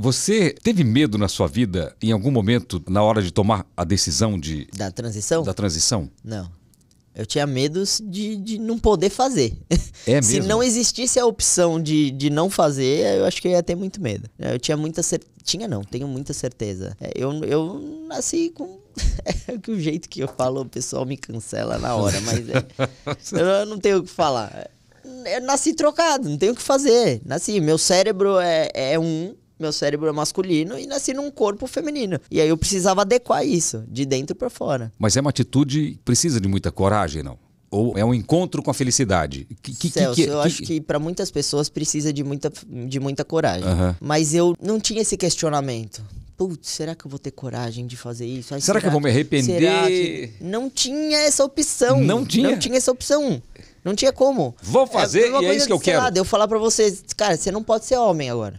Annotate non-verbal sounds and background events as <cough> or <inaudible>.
Você teve medo na sua vida, em algum momento, na hora de tomar a decisão de. Da transição? Da transição? Não. Eu tinha medo de, de não poder fazer. É <laughs> mesmo? Se não existisse a opção de, de não fazer, eu acho que eu ia ter muito medo. Eu tinha muita certeza. Tinha não, tenho muita certeza. É, eu, eu nasci com. É <laughs> que o jeito que eu falo, o pessoal me cancela na hora, mas é... <laughs> eu não tenho o que falar. Eu nasci trocado, não tenho o que fazer. Nasci, meu cérebro é, é um, meu cérebro é masculino e nasci num corpo feminino. E aí eu precisava adequar isso, de dentro para fora. Mas é uma atitude que precisa de muita coragem, não? ou é um encontro com a felicidade? Que, que, Celso, que, é, eu acho que para muitas pessoas precisa de muita, de muita coragem. Mas eu não tinha esse questionamento. Putz, será que eu vou ter coragem de fazer isso? Ai, será, será, que eu vou me arrepender? Não tinha essa opção. Não tinha? Não tinha essa opção. Não tinha como. Vou é fazer é, e é isso que eu quero. Lá, eu falar para vocês, cara, você não pode ser homem agora.